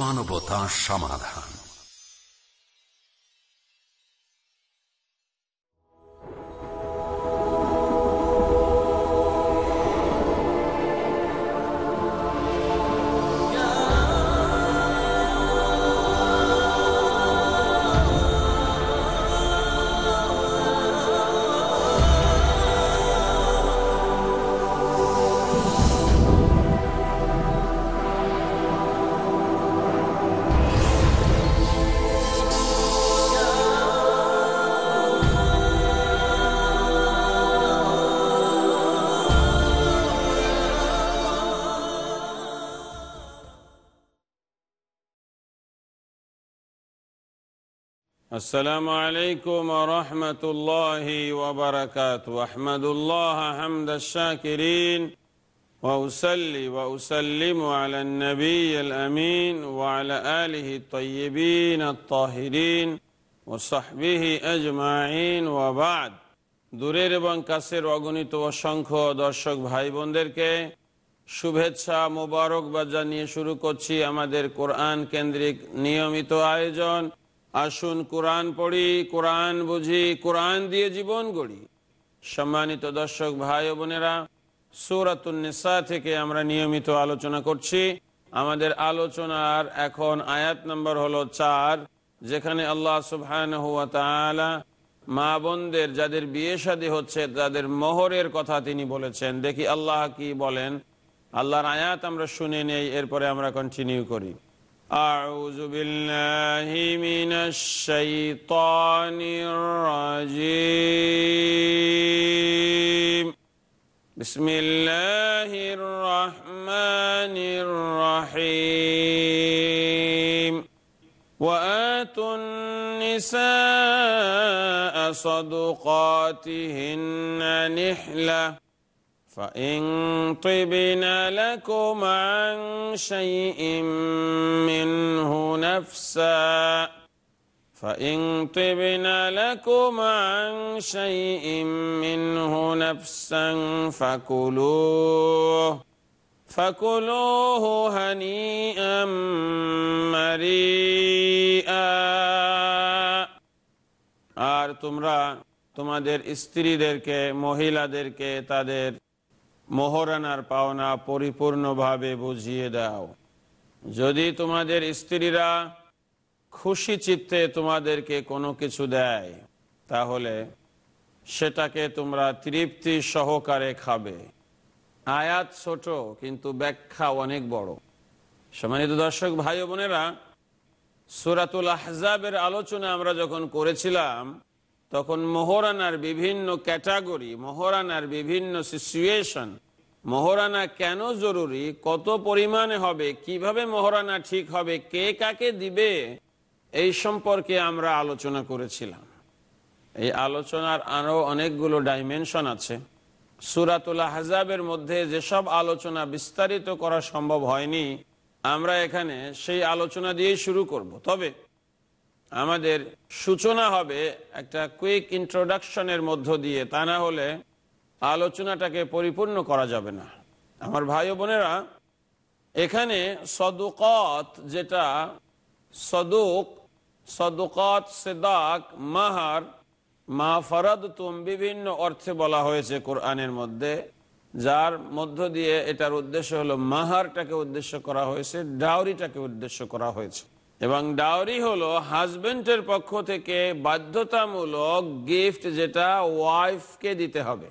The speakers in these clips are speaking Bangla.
মানবতা সমাধান السلام عليكم ورحمة الله وبركاته أحمد الله حمد الشاكرين وأسلي وأسلم على النبي الأمين وعلى آله الطيبين الطاهرين وصحبه أجمعين وبعد দূরের এবং কাছের অগণিত অসংখ্য দর্শক ভাই বোনদেরকে শুভেচ্ছা মোবারকবাদ জানিয়ে শুরু করছি আমাদের কোরআন কেন্দ্রিক নিয়মিত আয়োজন আসুন কোরআন পড়ি কোরআন বুঝি কোরআন দিয়ে জীবন গড়ি সম্মানিত দর্শক ভাই বোনেরা সৌরাতুন্নেসা থেকে আমরা নিয়মিত আলোচনা করছি আমাদের আলোচনার এখন আয়াত নম্বর হলো চার যেখানে আল্লাহ সুবহান মা বোনদের যাদের বিয়ে শাদী হচ্ছে তাদের মোহরের কথা তিনি বলেছেন দেখি আল্লাহ কি বলেন আল্লাহর আয়াত আমরা শুনে নেই এরপরে আমরা কন্টিনিউ করি أعوذ بالله من الشيطان الرجيم بسم الله الرحمن الرحيم وآتوا النساء صدقاتهن نحلةً فإن طبن لكم عن شيء منه نفسا فإن طبن لكم عن شيء منه نفسا فكلوه فكلوه هنيئا مريئا আর তোমরা তোমাদের স্ত্রীদেরকে মহিলাদেরকে তাদের মোহরানার পাওনা পরিপূর্ণভাবে বুঝিয়ে দাও যদি তোমাদের স্ত্রীরা খুশি চিত্তে তোমাদেরকে কোনো কিছু দেয় তাহলে সেটাকে তোমরা তৃপ্তি সহকারে খাবে আয়াত ছোট কিন্তু ব্যাখ্যা অনেক বড় সম্মানিত দর্শক ভাই বোনেরা সুরাতুল আহজাবের আলোচনা আমরা যখন করেছিলাম তখন মোহরানার বিভিন্ন ক্যাটাগরি মোহরানার বিভিন্ন সিচুয়েশন মহরানা কেন জরুরি কত পরিমাণে হবে কিভাবে মহরানা ঠিক হবে কে কাকে দিবে এই সম্পর্কে আমরা আলোচনা করেছিলাম এই আলোচনার আরও অনেকগুলো ডাইমেনশন আছে সুরাতুল হাজাবের মধ্যে যেসব আলোচনা বিস্তারিত করা সম্ভব হয়নি আমরা এখানে সেই আলোচনা দিয়েই শুরু করব তবে আমাদের সূচনা হবে একটা কুইক ইন্ট্রোডাকশনের মধ্য দিয়ে তা না হলে আলোচনাটাকে পরিপূর্ণ করা যাবে না আমার ভাই বোনেরা এখানে সদুকত যেটা সদুক সদুকত সেদাক মাহার মাহফারাদ তুম বিভিন্ন অর্থে বলা হয়েছে কোরআনের মধ্যে যার মধ্য দিয়ে এটার উদ্দেশ্য হলো মাহারটাকে উদ্দেশ্য করা হয়েছে ডাউরিটাকে উদ্দেশ্য করা হয়েছে এবং ডাউরি হলো হাজবেন্ডের পক্ষ থেকে বাধ্যতামূলক গিফট যেটা ওয়াইফকে দিতে হবে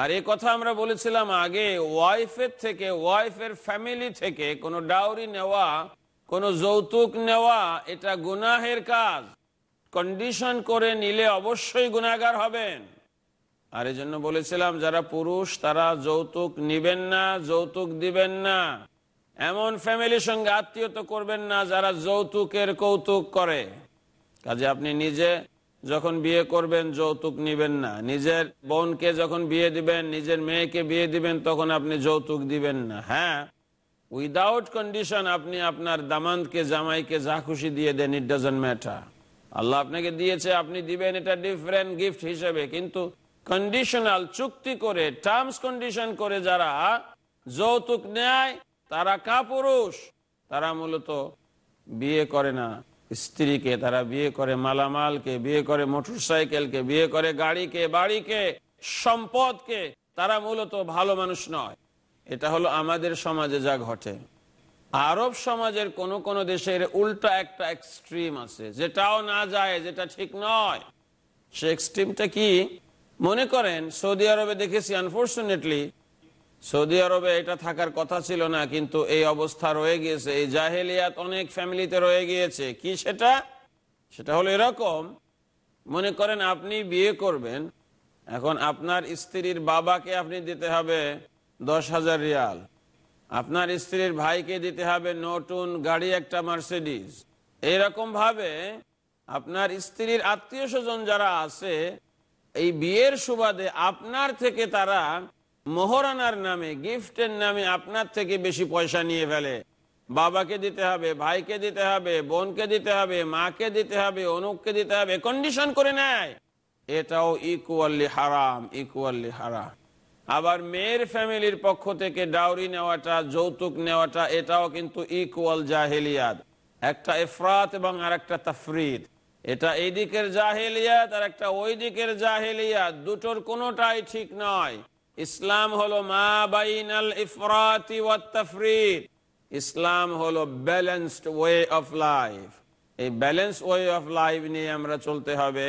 আর এ কথা আমরা বলেছিলাম আগে ওয়াইফের থেকে ওয়াইফের ফ্যামিলি থেকে কোনো ডাউরি নেওয়া কোনো যৌতুক নেওয়া এটা গুনাহের কাজ কন্ডিশন করে নিলে অবশ্যই গুণাগার হবেন আর এই জন্য বলেছিলাম যারা পুরুষ তারা যৌতুক নিবেন না যৌতুক দিবেন না এমন ফ্যামিলির সঙ্গে আত্মীয়ত করবেন না যারা যৌতুকের কৌতুক করে কাজে আপনি নিজে যখন বিয়ে করবেন যৌতুক নিবেন না নিজের বোনকে যখন বিয়ে দিবেন নিজের মেয়েকে বিয়ে দিবেন তখন আপনি যৌতুক দিবেন না হ্যাঁ উইদাউট কন্ডিশন আপনি আপনার দামানকে জামাইকে যা খুশি দিয়ে দেন ইট ডাজন ম্যাটার আল্লাহ আপনাকে দিয়েছে আপনি দিবেন এটা ডিফারেন্ট গিফট হিসেবে কিন্তু কন্ডিশনাল চুক্তি করে টার্মস কন্ডিশন করে যারা যৌতুক নেয় তারা কাপুরুষ তারা মূলত বিয়ে করে না স্ত্রীকে তারা বিয়ে করে মালামালকে বিয়ে করে মোটরসাইকেলকে বিয়ে করে গাড়িকে বাড়িকে সম্পদকে তারা মূলত ভালো মানুষ নয় এটা হলো আমাদের সমাজে যা ঘটে আরব সমাজের কোন কোন দেশের উল্টা একটা এক্সট্রিম আছে যেটাও না যায় যেটা ঠিক নয় সে এক্সট্রিমটা কি মনে করেন সৌদি আরবে দেখেছি আনফর্চুনেটলি সৌদি আরবে এটা থাকার কথা ছিল না কিন্তু এই অবস্থা রয়ে গিয়েছে এই জাহেলিয়াত অনেক ফ্যামিলিতে রয়ে গিয়েছে কি সেটা সেটা হলো এরকম মনে করেন আপনি বিয়ে করবেন এখন আপনার স্ত্রীর বাবাকে আপনি দিতে হবে দশ হাজার রিয়াল আপনার স্ত্রীর ভাইকে দিতে হবে নতুন গাড়ি একটা মার্সিডিস ভাবে আপনার স্ত্রীর আত্মীয় স্বজন যারা আছে এই বিয়ের সুবাদে আপনার থেকে তারা মোহরানার নামে গিফটের নামে আপনার থেকে বেশি পয়সা নিয়ে ফেলে বাবাকে দিতে হবে ভাইকে দিতে হবে বোনকে দিতে হবে মাকে দিতে হবে অনুককে দিতে হবে কন্ডিশন করে নেয় এটাও ইকুয়ালি হারাম ইকুয়ালি হারাম আবার মেয়ের ফ্যামিলির পক্ষ থেকে ডাউরি নেওয়াটা যৌতুক নেওয়াটা এটাও কিন্তু ইকুয়াল জাহেলিয়াত একটা এফরাত এবং আর একটা তাফরিদ এটা এই দিকের জাহেলিয়াত আর একটা ওই দিকের জাহেলিয়াত দুটোর কোনোটাই ঠিক নয় ইসলাম হলো মা বাইনাল ইফরাতি ওয়াত্তাফরিদ ইসলাম হলো ব্যালেন্সড ওয়ে অফ লাইফ এই ব্যালেন্স ওয়ে অফ লাইফ নিয়ে আমরা চলতে হবে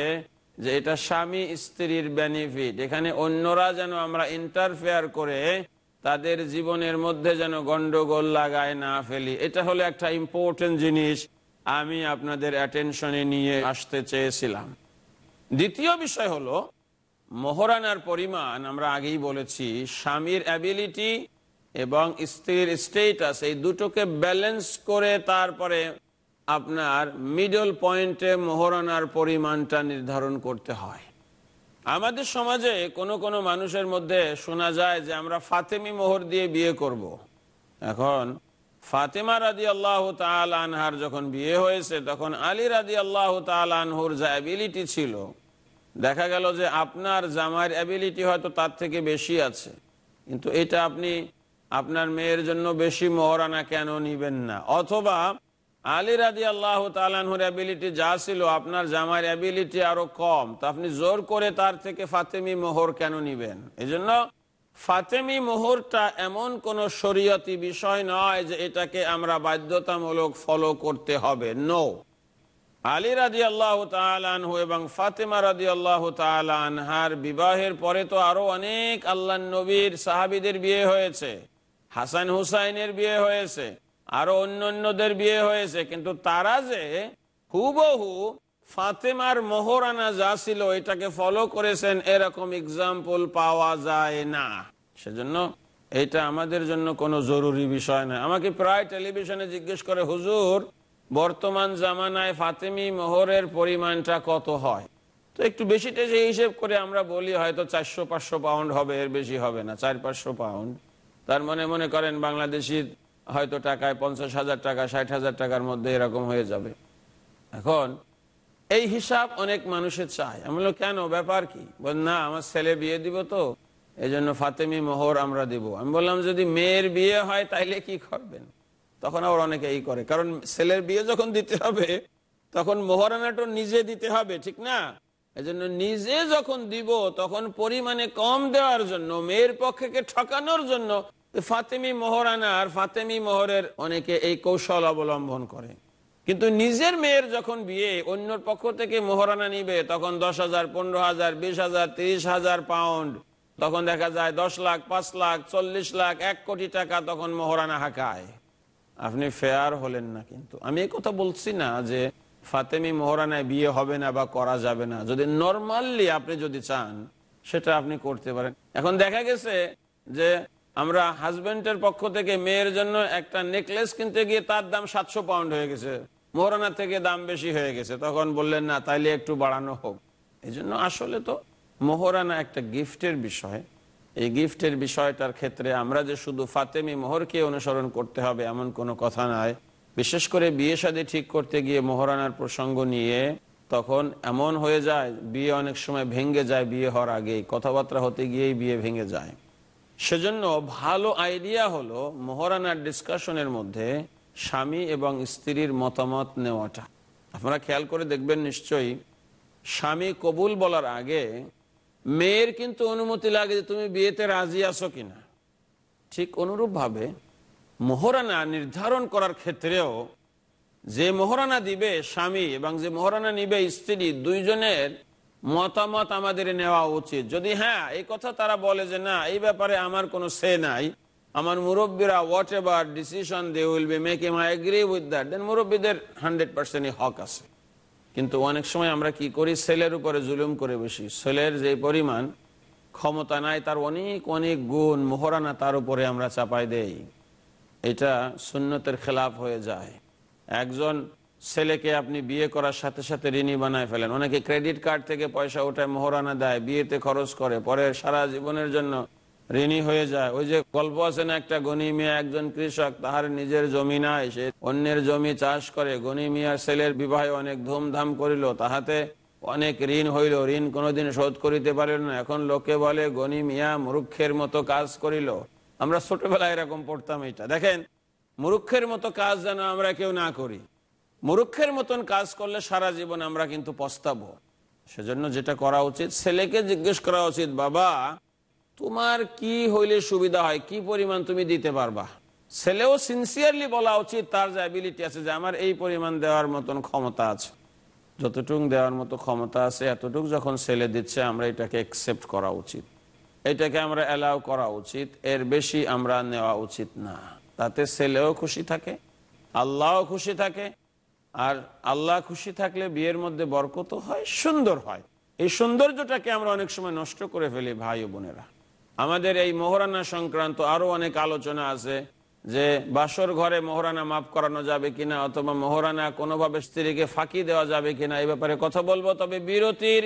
যে এটা স্বামী স্ত্রীর বেনিফিট এখানে অন্যরা যেন আমরা ইন্টারফেয়ার করে তাদের জীবনের মধ্যে যেন গন্ডগোল লাগায় না ফেলি এটা হলো একটা ইম্পর্টেন্ট জিনিস আমি আপনাদের অ্যাটেনশনে নিয়ে আসতে চেয়েছিলাম দ্বিতীয় বিষয় হলো মহরানার পরিমাণ আমরা আগেই বলেছি স্বামীর অ্যাবিলিটি এবং স্ত্রীর স্টেটাস এই দুটোকে ব্যালেন্স করে তারপরে আপনার মিডল পয়েন্টে মহরানার পরিমাণটা নির্ধারণ করতে হয় আমাদের সমাজে কোনো কোনো মানুষের মধ্যে শোনা যায় যে আমরা ফাতেমি মোহর দিয়ে বিয়ে করব। এখন ফাতেমা রাজি আল্লাহ তাল আনহার যখন বিয়ে হয়েছে তখন আলী রাজি আল্লাহ তাল আনহুর যা অ্যাবিলিটি ছিল দেখা গেল যে আপনার জামার অ্যাবিলিটি হয়তো তার থেকে বেশি আছে কিন্তু এটা আপনি আপনার মেয়ের জন্য বেশি মহরানা কেন নিবেন না অথবা আলী রাজি আল্লাহ তালানহুর অ্যাবিলিটি যা ছিল আপনার জামার অ্যাবিলিটি আরো কম তা আপনি জোর করে তার থেকে ফাতেমি মোহর কেন নিবেন এজন্য ফাতেমি মোহরটা এমন কোন শরীয়তি বিষয় নয় যে এটাকে আমরা বাধ্যতামূলক ফলো করতে হবে নো আলী রাজি আল্লাহ তালহু এবং ফাতেমা রাজি আল্লাহ আনহার বিবাহের পরে তো আরো অনেক আল্লাহ নবীর সাহাবিদের বিয়ে হয়েছে হাসান হুসাইনের বিয়ে হয়েছে আরো অন্যান্যদের বিয়ে হয়েছে কিন্তু তারা যে হুবহু ফাতেমার মোহরানা যা ছিল এটাকে ফলো করেছেন এরকম এক্সাম্পল পাওয়া যায় না সেজন্য এটা আমাদের জন্য কোনো জরুরি বিষয় না আমাকে প্রায় টেলিভিশনে জিজ্ঞেস করে হুজুর বর্তমান জামানায় ফাতেমি মোহরের পরিমাণটা কত হয় তো একটু বেশি যে হিসেব করে আমরা বলি হয়তো চারশো পাঁচশো পাউন্ড হবে এর বেশি হবে না চার পাঁচশো পাউন্ড তার মনে মনে করেন বাংলাদেশির হয়তো টাকায় পঞ্চাশ হাজার টাকা ষাট হাজার টাকার মধ্যে এরকম হয়ে যাবে এখন এই হিসাব অনেক মানুষের চায় আমি কেন ব্যাপার কি বল না আমার ছেলে বিয়ে দিব তো এই জন্য ফাতেমি মোহর আমরা দিব আমি বললাম যদি মেয়ের বিয়ে হয় তাইলে কি করবেন তখন আবার অনেকে এই করে কারণ ছেলের বিয়ে যখন দিতে হবে তখন মহারানাটা নিজে দিতে হবে ঠিক না এজন্য নিজে যখন দিব তখন পরিমাণে কম দেওয়ার জন্য মেয়ের পক্ষে ঠকানোর জন্য ফাতেমি মহরানা আর ফাতেমি মহরের অনেকে এই কৌশল অবলম্বন করে কিন্তু নিজের মেয়ের যখন বিয়ে অন্য পক্ষ থেকে মহরানা নিবে তখন দশ হাজার পনেরো হাজার বিশ হাজার তিরিশ হাজার পাউন্ড তখন দেখা যায় দশ লাখ পাঁচ লাখ চল্লিশ লাখ এক কোটি টাকা তখন মহরানা হাঁকায় আপনি ফেয়ার হলেন না কিন্তু আমি কথা বলছি না যে ফাতেমি মোহরানায় বিয়ে হবে না বা করা যাবে না যদি নর্মালি আপনি যদি চান সেটা আপনি করতে পারেন এখন দেখা গেছে যে আমরা হাজব্যান্ডের পক্ষ থেকে মেয়ের জন্য একটা নেকলেস কিনতে গিয়ে তার দাম সাতশো পাউন্ড হয়ে গেছে মোহরানা থেকে দাম বেশি হয়ে গেছে তখন বললেন না তাইলে একটু বাড়ানো হোক এই আসলে তো মোহরানা একটা গিফটের বিষয় এই গিফটের বিষয়টার ক্ষেত্রে আমরা যে শুধু ফাতেমি মোহরকে অনুসরণ করতে হবে এমন কোনো কথা নয় বিশেষ করে বিয়ে সাদী ঠিক করতে গিয়ে মোহরানার প্রসঙ্গ নিয়ে তখন এমন হয়ে যায় বিয়ে অনেক সময় ভেঙে যায় বিয়ে হওয়ার আগেই কথাবার্তা হতে গিয়েই বিয়ে ভেঙে যায় সেজন্য ভালো আইডিয়া হলো মোহরানার ডিসকাশনের মধ্যে স্বামী এবং স্ত্রীর মতামত নেওয়াটা আপনারা খেয়াল করে দেখবেন নিশ্চয়ই স্বামী কবুল বলার আগে মেয়ের কিন্তু অনুমতি লাগে যে তুমি বিয়েতে রাজি আসো কিনা ঠিক অনুরূপভাবে মহরানা নির্ধারণ করার ক্ষেত্রেও যে মহরানা দিবে স্বামী এবং যে মহরানা নিবে স্ত্রী দুইজনের মতামত আমাদের নেওয়া উচিত যদি হ্যাঁ এই কথা তারা বলে যে না এই ব্যাপারে আমার কোনো সে নাই আমার মুরব্বীরা whatever decision they will be make am I agree with that then মুরব্বীদের হান্ড্রেড পার্সেন্টই হক আছে কিন্তু অনেক সময় আমরা কি করি সেলের উপরে জুলুম করে বসি ছেলের যে পরিমাণ ক্ষমতা নাই তার অনেক অনেক গুণ মোহরানা তার উপরে আমরা চাপাই দেই এটা সুন্নতের খেলাফ হয়ে যায় একজন ছেলেকে আপনি বিয়ে করার সাথে সাথে ঋণী বানায় ফেলেন অনেকে ক্রেডিট কার্ড থেকে পয়সা উঠায় মোহরানা দেয় বিয়েতে খরচ করে পরে সারা জীবনের জন্য ঋণী হয়ে যায় ওই যে গল্প আছে না একটা গনি মিয়া একজন কৃষক তাহার নিজের জমি না এসে অন্যের জমি চাষ করে গনি মিয়ার ছেলের বিবাহে অনেক ধুমধাম করিল তাহাতে অনেক ঋণ হইল ঋণ কোনোদিন শোধ করিতে পারিল না এখন লোকে বলে গনি মিয়া মূর্খের মতো কাজ করিল আমরা ছোটবেলায় এরকম পড়তাম এটা দেখেন মূর্খের মতো কাজ যেন আমরা কেউ না করি মূর্খের মতন কাজ করলে সারা জীবন আমরা কিন্তু পস্তাবো সেজন্য যেটা করা উচিত ছেলেকে জিজ্ঞেস করা উচিত বাবা তোমার কি হইলে সুবিধা হয় কি পরিমাণ তুমি দিতে পারবা ছেলেও সিনসিয়ারলি বলা উচিত তার যে অ্যাবিলিটি আছে যে আমার এই পরিমাণ দেওয়ার মতন ক্ষমতা আছে যতটুক দেওয়ার মতো ক্ষমতা আছে এতটুক যখন ছেলে দিচ্ছে আমরা এটাকে অ্যাকসেপ্ট করা উচিত এটাকে আমরা অ্যালাউ করা উচিত এর বেশি আমরা নেওয়া উচিত না তাতে ছেলেও খুশি থাকে আল্লাহও খুশি থাকে আর আল্লাহ খুশি থাকলে বিয়ের মধ্যে বরকত হয় সুন্দর হয় এই সৌন্দর্যটাকে আমরা অনেক সময় নষ্ট করে ফেলি ভাই বোনেরা আমাদের এই মোহরানা সংক্রান্ত আরো অনেক আলোচনা আছে যে বাসর ঘরে মোহরানা মাফ করানো যাবে কিনা অথবা মোহরানা কোনোভাবে স্ত্রীকে ফাঁকি দেওয়া যাবে কিনা এই ব্যাপারে কথা বলবো তবে বিরতির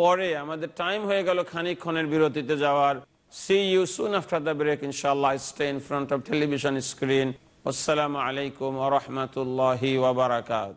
পরে আমাদের টাইম হয়ে গেল খানিক্ষণের বিরতিতে যাওয়ার see you soon after the break ইনশাল্লাহ stay in front of television screen আসসালামু আলাইকুম আ রহমতুল্লাহি ওবরাকাত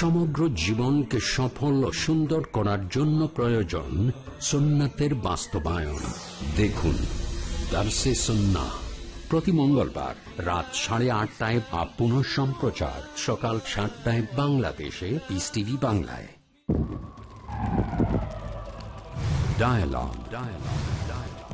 সমগ্র জীবনকে সফল ও সুন্দর করার জন্য প্রয়োজন সোনাতের বাস্তবায়ন দেখুন দার্সে সন্না প্রতি মঙ্গলবার রাত সাড়ে আটটায় বা পুনঃ সম্প্রচার সকাল সাতটায় বাংলাদেশে পিস টিভি বাংলায় ডায়ালগ ডায়ালগ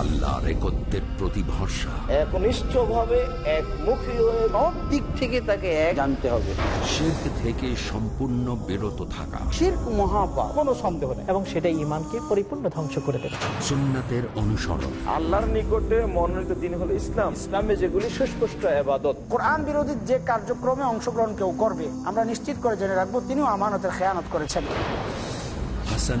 আল্লাহর দিক থেকে তাকে এক হবে থেকে সম্পূর্ণ বিরত থাকা এবং পরিপূর্ণ ধ্বংস করে দেবে অনুসরণ আল্লাহর নিকটে মনোনীত দিন হলো ইসলাম ইসলামে যেগুলি সুস্পষ্ট কোরআন বিরোধী যে কার্যক্রমে অংশগ্রহণ কেউ করবে আমরা নিশ্চিত করে জেনে রাখবো তিনিও আমানতের খেয়ানত করেছেন হাসান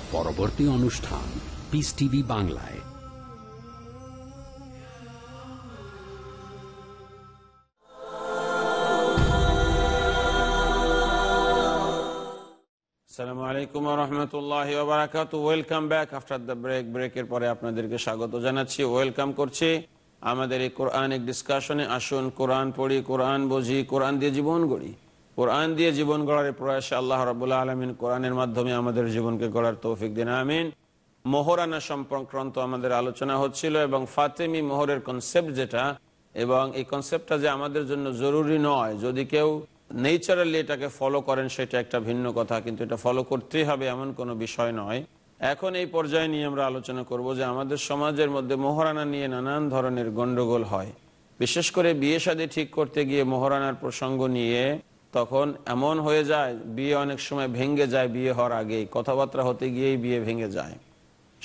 পরবর্তী অনুষ্ঠান পিস টিভি বাংলায় আলাইকুম welcome back after the break পরে আপনাদেরকে স্বাগত জানাচ্ছি ওয়েলকাম করছি আমাদের এই এক ডিসকাশনে আসুন কোরআন পড়ি কোরআন বুঝি কোরআন দিয়ে জীবন গড়ি কোরআন দিয়ে জীবন গড়ার প্রয়াসে আল্লাহ রবুল্লা আলমিন কোরআনের মাধ্যমে আমাদের জীবনকে গড়ার তৌফিক দিন আমিন মোহরানা সম্পর্কান্ত আমাদের আলোচনা হচ্ছিল এবং ফাতেমি মোহরের কনসেপ্ট যেটা এবং এই কনসেপ্টটা যে আমাদের জন্য জরুরি নয় যদি কেউ নেচারালি এটাকে ফলো করেন সেটা একটা ভিন্ন কথা কিন্তু এটা ফলো করতেই হবে এমন কোনো বিষয় নয় এখন এই পর্যায়ে নিয়ে আমরা আলোচনা করব যে আমাদের সমাজের মধ্যে মোহরানা নিয়ে নানান ধরনের গণ্ডগোল হয় বিশেষ করে বিয়ে সাদী ঠিক করতে গিয়ে মোহরানার প্রসঙ্গ নিয়ে তখন এমন হয়ে যায় বিয়ে অনেক সময় ভেঙে যায় বিয়ে হওয়ার আগেই কথাবার্তা হতে গিয়েই বিয়ে ভেঙে যায়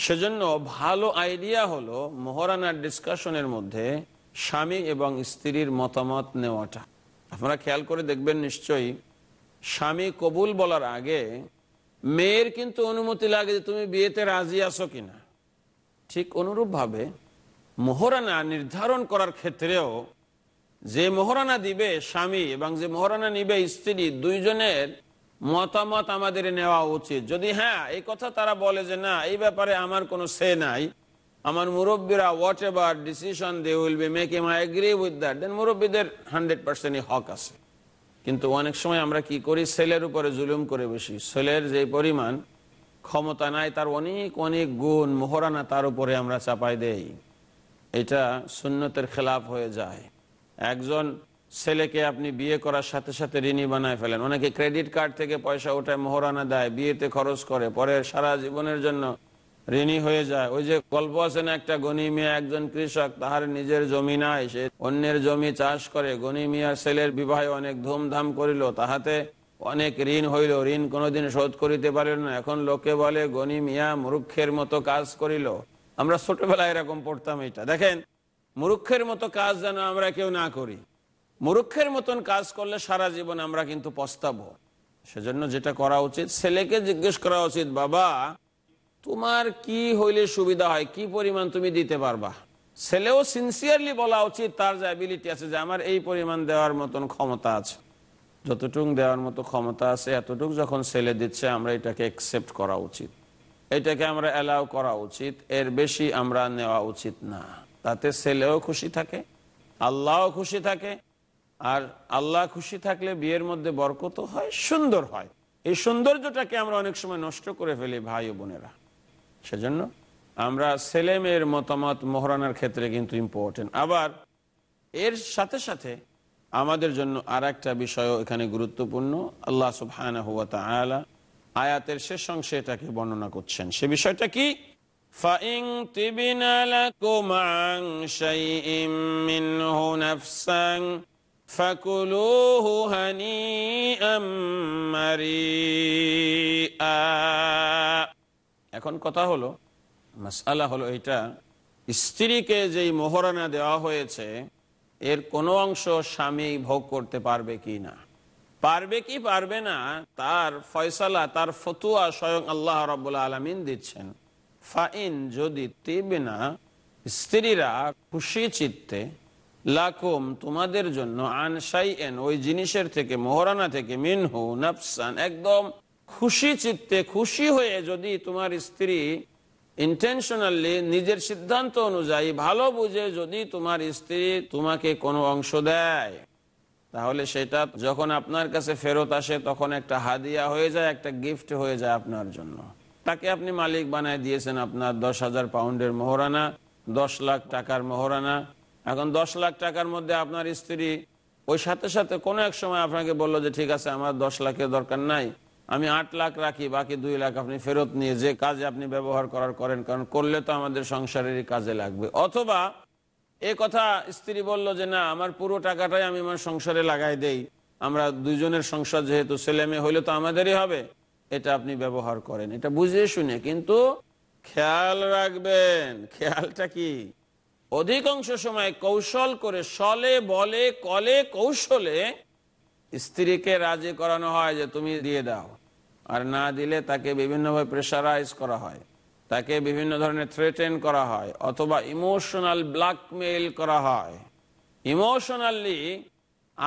সেজন্য ভালো আইডিয়া হলো মহারানার ডিসকাশনের মধ্যে স্বামী এবং স্ত্রীর মতামত নেওয়াটা আপনারা খেয়াল করে দেখবেন নিশ্চয়ই স্বামী কবুল বলার আগে মেয়ের কিন্তু অনুমতি লাগে যে তুমি বিয়েতে রাজি আছো কিনা ঠিক অনুরূপভাবে মহরানা নির্ধারণ করার ক্ষেত্রেও যে মোহরানা দিবে স্বামী এবং যে মোহরানা নিবে স্ত্রী দুইজনের মতামত আমাদের নেওয়া উচিত যদি হ্যাঁ এই কথা তারা বলে যে না এই ব্যাপারে আমার কোনো সে নাই আমার মুরব্বীরা whatever decision they will be make am I agree with that then মুরব্বীদের হান্ড্রেড পার্সেন্টই হক আছে কিন্তু অনেক সময় আমরা কি করি সেলের উপরে জুলুম করে বসি সেলের যে পরিমাণ ক্ষমতা নাই তার অনেক অনেক গুণ মোহরানা তার উপরে আমরা চাপাই দেই এটা সুন্নতের খেলাফ হয়ে যায় একজন ছেলেকে আপনি বিয়ে করার সাথে সাথে ঋণী বানায় ফেলেন অনেকে ক্রেডিট কার্ড থেকে পয়সা ওঠায় মোহরানা দেয় বিয়েতে খরচ করে পরে সারা জীবনের জন্য ঋণী হয়ে যায় ওই যে গল্প আছে না একটা গনি মিয়া একজন কৃষক তাহার নিজের জমি নাই সে অন্যের জমি চাষ করে গনি মিয়ার ছেলের বিবাহে অনেক ধুমধাম করিল তাহাতে অনেক ঋণ হইল ঋণ কোনোদিন শোধ করিতে পারিল না এখন লোকে বলে গনি মিয়া মূর্খের মতো কাজ করিল আমরা ছোটবেলায় এরকম পড়তাম এটা দেখেন মুরুক্ষের মতো কাজ যেন আমরা কেউ না করি মুরুক্ষের মতন কাজ করলে সারা জীবন আমরা কিন্তু পস্তাব সেজন্য যেটা করা উচিত ছেলেকে জিজ্ঞেস করা উচিত বাবা তোমার কি হইলে সুবিধা হয় কি পরিমাণ তুমি দিতে পারবা ছেলেও সিনসিয়ারলি বলা উচিত তার যে অ্যাবিলিটি আছে যে আমার এই পরিমাণ দেওয়ার মতন ক্ষমতা আছে যতটুক দেওয়ার মতো ক্ষমতা আছে এতটুক যখন ছেলে দিচ্ছে আমরা এটাকে অ্যাকসেপ্ট করা উচিত এটাকে আমরা অ্যালাউ করা উচিত এর বেশি আমরা নেওয়া উচিত না তাতে ছেলেও খুশি থাকে আল্লাহও খুশি থাকে আর আল্লাহ খুশি থাকলে বিয়ের মধ্যে বরকত হয় সুন্দর হয় এই সৌন্দর্যটাকে আমরা অনেক সময় নষ্ট করে ফেলি ভাই ও বোনেরা সেজন্য আমরা সেলেমের মতামত মহরানার ক্ষেত্রে কিন্তু ইম্পর্টেন্ট আবার এর সাথে সাথে আমাদের জন্য আর একটা বিষয়ও এখানে গুরুত্বপূর্ণ আল্লাহ সুফহানা হুয়া আয়াতের শেষ অংশে এটাকে বর্ণনা করছেন সে বিষয়টা কি فإن تبن لكم عن شيء منه نفسا فكلوه هنيئا مريئا এখন কথা হলো মাসালা হলো এটা স্ত্রীকে যেই মোহরানা দেওয়া হয়েছে এর কোনো অংশ স্বামী ভোগ করতে পারবে কি না পারবে কি পারবে না তার ফয়সালা তার ফতুয়া স্বয়ং আল্লাহ রবুল্লা আলমিন দিচ্ছেন ফাইন যদি তেবেনা স্ত্রীরা খুশি চিত্তে লাকুম তোমাদের জন্য আনসাই এন ওই জিনিসের থেকে মহরানা থেকে মিনহু নাফসান একদম খুশি চিত্তে খুশি হয়ে যদি তোমার স্ত্রী ইন্টেনশনালি নিজের সিদ্ধান্ত অনুযায়ী ভালো বুঝে যদি তোমার স্ত্রী তোমাকে কোনো অংশ দেয় তাহলে সেটা যখন আপনার কাছে ফেরত আসে তখন একটা হাদিয়া হয়ে যায় একটা গিফট হয়ে যায় আপনার জন্য তাকে আপনি মালিক বানায় দিয়েছেন আপনার দশ হাজার পাউন্ডের মহরানা দশ লাখ টাকার মহরানা এখন দশ লাখ টাকার মধ্যে আপনার স্ত্রী ওই সাথে সাথে কোনো এক সময় আপনাকে বললো যে ঠিক আছে আমার দশ লাখের দরকার নাই আমি আট লাখ রাখি বাকি দুই লাখ আপনি ফেরত নিয়ে যে কাজে আপনি ব্যবহার করার করেন কারণ করলে তো আমাদের সংসারেরই কাজে লাগবে অথবা এ কথা স্ত্রী বলল যে না আমার পুরো টাকাটাই আমি আমার সংসারে লাগাই দেই আমরা দুজনের সংসার যেহেতু ছেলে মেয়ে হইলে তো আমাদেরই হবে এটা আপনি ব্যবহার করেন এটা বুঝে শুনে কিন্তু খেয়াল রাখবেন খেয়ালটা কি অধিকাংশ সময় কৌশল করে সলে বলে কলে কৌশলে স্ত্রীকে রাজি করানো হয় যে তুমি দিয়ে দাও আর না দিলে তাকে বিভিন্নভাবে প্রেশারাইজ করা হয় তাকে বিভিন্ন ধরনের থ্রেটেন করা হয় অথবা ইমোশনাল ব্ল্যাকমেইল করা হয় ইমোশনালি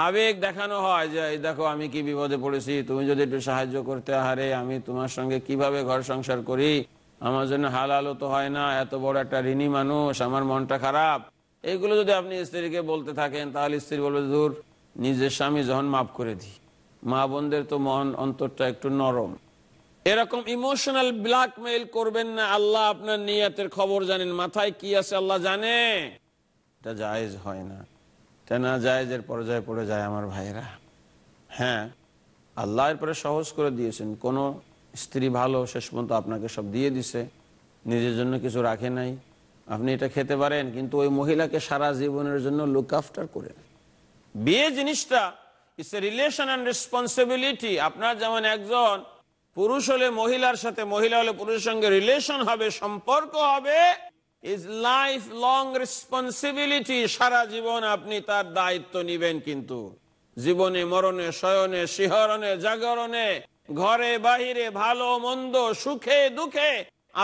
আবেগ দেখানো হয় যে দেখো আমি কি বিপদে পড়েছি তুমি যদি একটু সাহায্য করতে হারে আমি তোমার সঙ্গে কিভাবে ঘর সংসার করি আমার জন্য আলো তো হয় না এত বড় একটা ঋণী মানুষ আমার মনটা খারাপ এইগুলো যদি আপনি স্ত্রীকে বলতে থাকেন তাহলে স্ত্রী বলবে দূর নিজের স্বামী যখন মাফ করে দিই মা বোনদের তো মন অন্তরটা একটু নরম এরকম ইমোশনাল ব্ল্যাকমেইল করবেন না আল্লাহ আপনার নিয়াতের খবর জানেন মাথায় কি আছে আল্লাহ জানে এটা জায়েজ হয় না তেনা না জায়েজের পর্যায়ে পড়ে যায় আমার ভাইরা হ্যাঁ আল্লাহ এরপরে সহজ করে দিয়েছেন কোনো স্ত্রী ভালো শেষ পর্যন্ত আপনাকে সব দিয়ে দিছে নিজের জন্য কিছু রাখে নাই আপনি এটা খেতে পারেন কিন্তু ওই মহিলাকে সারা জীবনের জন্য লুক আফটার করে বিয়ে জিনিসটা it's a relation and responsibility আপনার যেমন একজন পুরুষ হলে মহিলার সাথে মহিলা হলে পুরুষের সঙ্গে রিলেশন হবে সম্পর্ক হবে ইজ লাইফ লং রেসপন্সিবিলিটি সারা জীবন আপনি তার দায়িত্ব নিবেন কিন্তু জীবনে মরণে শয়নে শিহরণে জাগরণে ঘরে বাহিরে ভালো মন্দ সুখে দুঃখে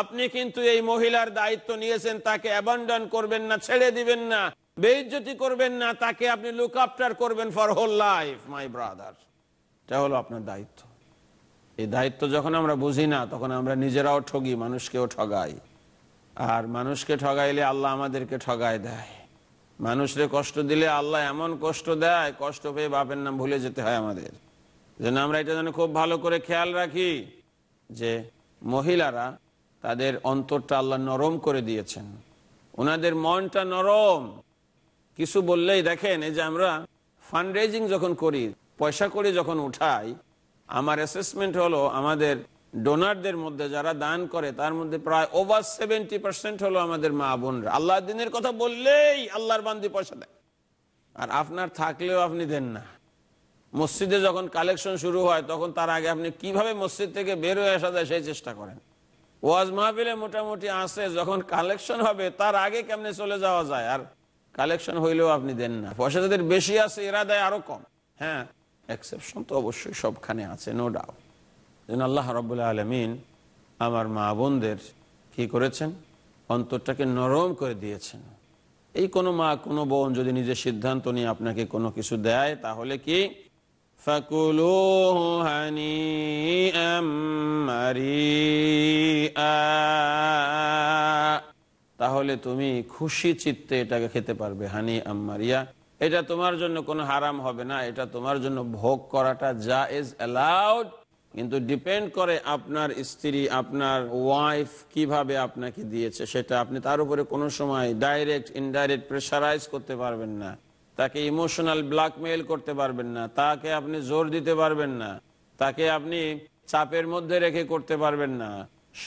আপনি কিন্তু এই মহিলার দায়িত্ব নিয়েছেন তাকে অ্যাবান্ডন করবেন না ছেড়ে দিবেন না বেজ্জতি করবেন না তাকে আপনি লুক আপটার করবেন for whole life my brother এটা হলো আপনার দায়িত্ব এই দায়িত্ব যখন আমরা বুঝি না তখন আমরা নিজেরাও ঠগি মানুষকেও ঠগাই আর মানুষকে ঠগাইলে আল্লাহ আমাদেরকে ঠগায় দেয় মানুষরে কষ্ট দিলে আল্লাহ এমন কষ্ট দেয় কষ্ট পেয়ে বাপের নাম ভুলে যেতে হয় আমাদের যেন আমরা এটা যেন খুব ভালো করে খেয়াল রাখি যে মহিলারা তাদের অন্তরটা আল্লাহ নরম করে দিয়েছেন ওনাদের মনটা নরম কিছু বললেই দেখেন এই যে আমরা ফান্ড যখন করি পয়সা করে যখন উঠাই আমার অ্যাসেসমেন্ট হলো আমাদের ডোনারদের মধ্যে যারা দান করে তার মধ্যে প্রায় ওভার সেভেন্টি পার্সেন্ট হলো আমাদের মা বোনরা আল্লাহ দিনের কথা বললেই আল্লাহর বান্দি পয়সা দেয় আর আপনার থাকলেও আপনি দেন না মসজিদে যখন কালেকশন শুরু হয় তখন তার আগে আপনি কিভাবে মসজিদ থেকে বের হয়ে আসা যায় সেই চেষ্টা করেন ওয়াজ মাহফিলে মোটামুটি আসে যখন কালেকশন হবে তার আগে কেমনে চলে যাওয়া যায় আর কালেকশন হইলেও আপনি দেন না পয়সা যাদের বেশি আছে এরা দেয় আরো কম হ্যাঁ এক্সেপশন তো অবশ্যই সবখানে আছে নো ডাউট যেন আল্লাহ রবুল্লা আলমিন আমার মা বোনদের কী করেছেন অন্তরটাকে নরম করে দিয়েছেন এই কোনো মা কোনো বোন যদি নিজের সিদ্ধান্ত নিয়ে আপনাকে কোনো কিছু দেয় তাহলে কি তাহলে তুমি খুশি চিত্তে এটাকে খেতে পারবে হানি আম্মারিয়া এটা তোমার জন্য কোনো হারাম হবে না এটা তোমার জন্য ভোগ করাটা যা ইজ অ্যালাউড কিন্তু ডিপেন্ড করে আপনার স্ত্রী আপনার ওয়াইফ কিভাবে আপনাকে দিয়েছে সেটা আপনি তার উপরে কোনো সময় ডাইরেক্ট ইনডাইরেক্ট প্রেশারাইজ করতে পারবেন না তাকে ইমোশনাল ব্ল্যাকমেইল করতে পারবেন না তাকে আপনি জোর দিতে পারবেন না তাকে আপনি চাপের মধ্যে রেখে করতে পারবেন না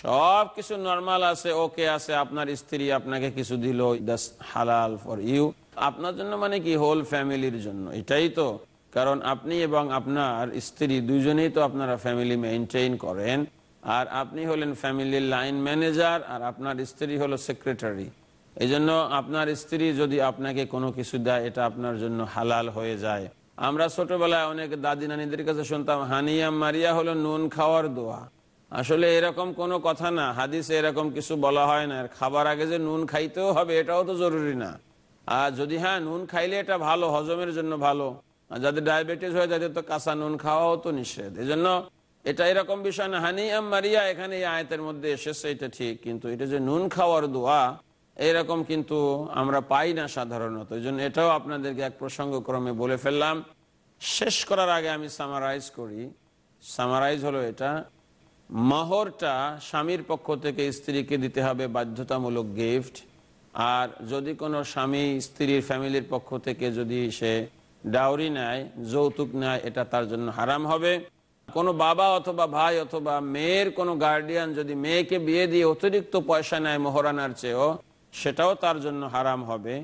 সব কিছু নর্মাল আছে ওকে আছে আপনার স্ত্রী আপনাকে কিছু দিল দ্যাটস হালাল ফর ইউ আপনার জন্য মানে কি হোল ফ্যামিলির জন্য এটাই তো কারণ আপনি এবং আপনার স্ত্রী দুজনেই তো আপনারা ফ্যামিলি মেনটেন করেন আর আপনি হলেন ফ্যামিলির লাইন ম্যানেজার আর আপনার স্ত্রী হলো সেক্রেটারি এই আপনার স্ত্রী যদি আপনাকে কোনো কিছু দেয় এটা আপনার জন্য হালাল হয়ে যায় আমরা ছোটবেলায় অনেক দাদি নানিদের কাছে শুনতাম হানিয়া মারিয়া হলো নুন খাওয়ার দোয়া আসলে এরকম কোনো কথা না হাদিসে এরকম কিছু বলা হয় না আর খাবার আগে যে নুন খাইতেও হবে এটাও তো জরুরি না আর যদি হ্যাঁ নুন খাইলে এটা ভালো হজমের জন্য ভালো যাদের ডায়াবেটিস হয় তাদের তো কাঁচা নুন খাওয়াও তো নিষেধ এই জন্য এটা এরকম বিষয় না হানি মারিয়া এখানে এই আয়তের মধ্যে এসেছে এটা ঠিক কিন্তু এটা যে নুন খাওয়ার দোয়া এরকম কিন্তু আমরা পাই না সাধারণত এই জন্য এটাও আপনাদেরকে এক প্রসঙ্গক্রমে বলে ফেললাম শেষ করার আগে আমি সামারাইজ করি সামারাইজ হলো এটা মহরটা স্বামীর পক্ষ থেকে স্ত্রীকে দিতে হবে বাধ্যতামূলক গিফট আর যদি কোনো স্বামী স্ত্রীর ফ্যামিলির পক্ষ থেকে যদি সে ডাউরি নেয় যৌতুক নেয় এটা তার জন্য হারাম হবে কোনো বাবা অথবা ভাই অথবা মেয়ের কোনো গার্ডিয়ান যদি মেয়েকে বিয়ে দিয়ে অতিরিক্ত পয়সা নেয় মহরানার চেয়েও সেটাও তার জন্য হারাম হবে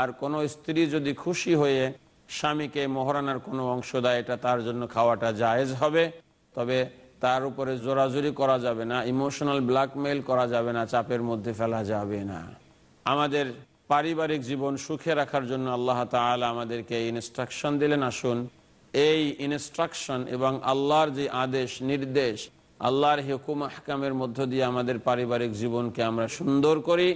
আর কোনো স্ত্রী যদি খুশি হয়ে স্বামীকে মহরানার কোনো অংশ দেয় এটা তার জন্য খাওয়াটা জায়েজ হবে তবে তার উপরে জোরাজুরি করা যাবে না ইমোশনাল ব্ল্যাকমেল করা যাবে না চাপের মধ্যে ফেলা যাবে না আমাদের পারিবারিক জীবন সুখে রাখার জন্য আল্লাহ তালা আমাদেরকে ইনস্ট্রাকশন দিলেন আসুন এই ইনস্ট্রাকশন এবং আল্লাহর যে আদেশ নির্দেশ আল্লাহর হুকুম হকামের মধ্য দিয়ে আমাদের পারিবারিক জীবনকে আমরা সুন্দর করি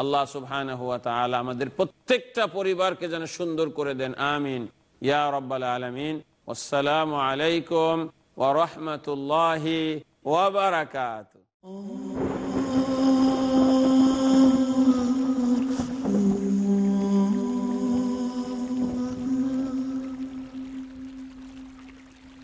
আল্লাহ সুবহান হুয়া তালা আমাদের প্রত্যেকটা পরিবারকে যেন সুন্দর করে দেন আমিন ইয়া রব্বাল আলমিন আসসালামু আলাইকুম ওরহমতুল্লাহি ওবরাকাত Oh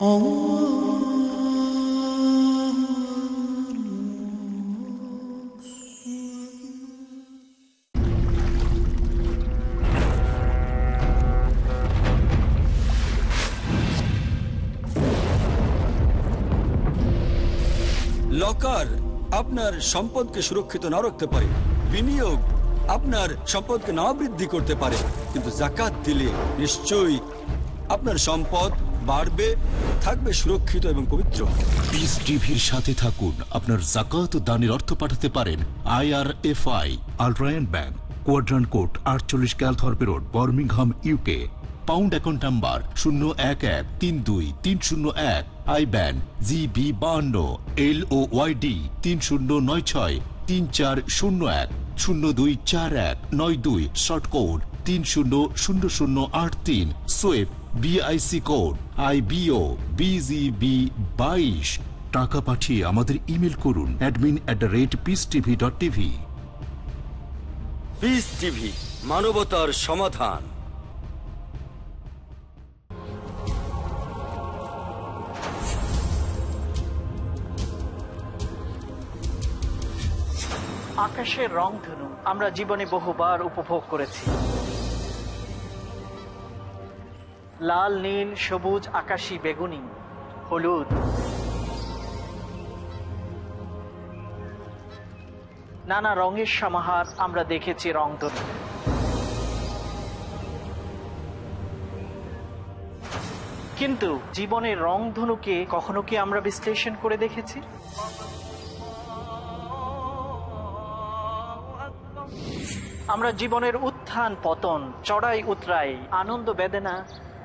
লকার আপনার সম্পদকে সুরক্ষিত না রাখতে পারে বিনিয়োগ আপনার সম্পদকে না বৃদ্ধি করতে পারে কিন্তু জাকাত দিলে নিশ্চয়ই আপনার সম্পদ বাড়বে থাকবে সুরক্ষিত এবং পবিত্র পিস টিভির সাথে থাকুন আপনার জাকাত দানের অর্থ পাঠাতে পারেন আইআরএফআই আলট্রায়ন ব্যাংক কোয়াড্রান কোড আটচল্লিশ Calthorpe road Birmingham UK pound account number শূন্য এক এক তিন দুই তিন শূন্য এক আই ব্যান জি বি বাহান্ন এল ও ওয়াইডি তিন শূন্য নয় ছয় তিন চার শূন্য এক শূন্য দুই চার এক নয় দুই শর্ট কোড তিন শূন্য শূন্য শূন্য আট তিন সোয়েব বিআইসি কোড আই আইবিও বিজিবি বাইশ টাকা পাঠিয়ে আমাদের ইমেল করুন admin at the rate Peace TV dot TV Peace TV মানবতার সমাধান আকাশের রংধনু আমরা জীবনে বহুবার উপভোগ করেছি লাল নীল সবুজ আকাশি বেগুনি হলুদ নানা রঙের সমাহার আমরা দেখেছি রংধনু কিন্তু জীবনের ধনুকে কখনো কি আমরা বিশ্লেষণ করে দেখেছি আমরা জীবনের উত্থান পতন চড়াই উতরাই আনন্দ বেদনা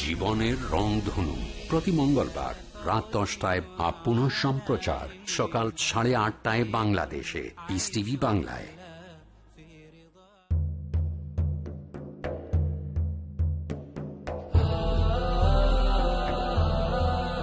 জীবনের রং ধনু প্রতি মঙ্গলবার রাত দশটায় আপ পুনঃ সম্প্রচার সকাল সাড়ে আটটায় বাংলাদেশে ইস টিভি বাংলায়